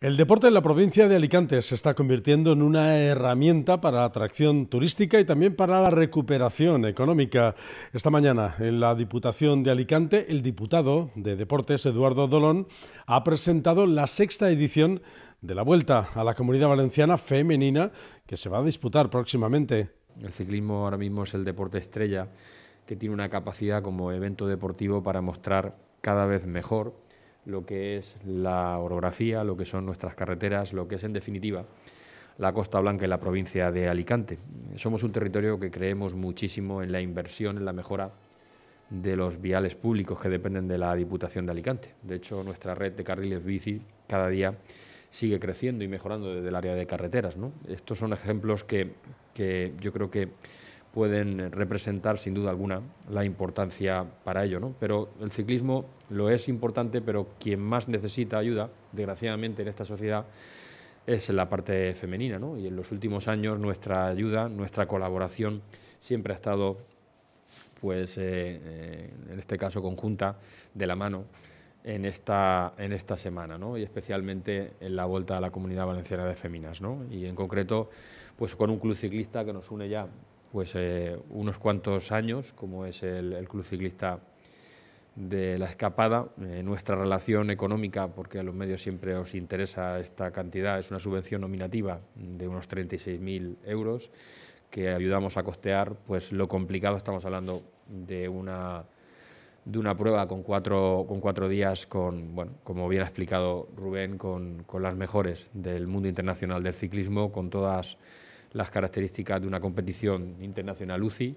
El deporte en la provincia de Alicante se está convirtiendo en una herramienta para la atracción turística y también para la recuperación económica. Esta mañana, en la Diputación de Alicante, el diputado de Deportes, Eduardo Dolón, ha presentado la sexta edición de la Vuelta a la Comunidad Valenciana Femenina que se va a disputar próximamente. El ciclismo ahora mismo es el deporte estrella que tiene una capacidad como evento deportivo para mostrar cada vez mejor lo que es la orografía, lo que son nuestras carreteras, lo que es en definitiva la Costa Blanca y la provincia de Alicante. Somos un territorio que creemos muchísimo en la inversión, en la mejora de los viales públicos que dependen de la Diputación de Alicante. De hecho, nuestra red de carriles bici cada día sigue creciendo y mejorando desde el área de carreteras. Estos son ejemplos que, que yo creo que pueden eh, representar sin duda alguna la importancia para ello. ¿no? Pero el ciclismo lo es importante, pero quien más necesita ayuda, desgraciadamente en esta sociedad, es la parte femenina. ¿no? Y en los últimos años nuestra ayuda, nuestra colaboración siempre ha estado, pues, eh, eh, en este caso conjunta, de la mano en esta, en esta semana, ¿no? y especialmente en la vuelta a la Comunidad Valenciana de Feminas, ¿no? y en concreto pues, con un club ciclista que nos une ya pues, eh, unos cuantos años, como es el, el Club Ciclista de la Escapada, eh, nuestra relación económica, porque a los medios siempre os interesa esta cantidad, es una subvención nominativa de unos 36.000 euros que ayudamos a costear, pues lo complicado, estamos hablando de una, de una prueba con cuatro, con cuatro días, con, bueno, como bien ha explicado Rubén, con, con las mejores del mundo internacional del ciclismo, con todas las características de una competición internacional UCI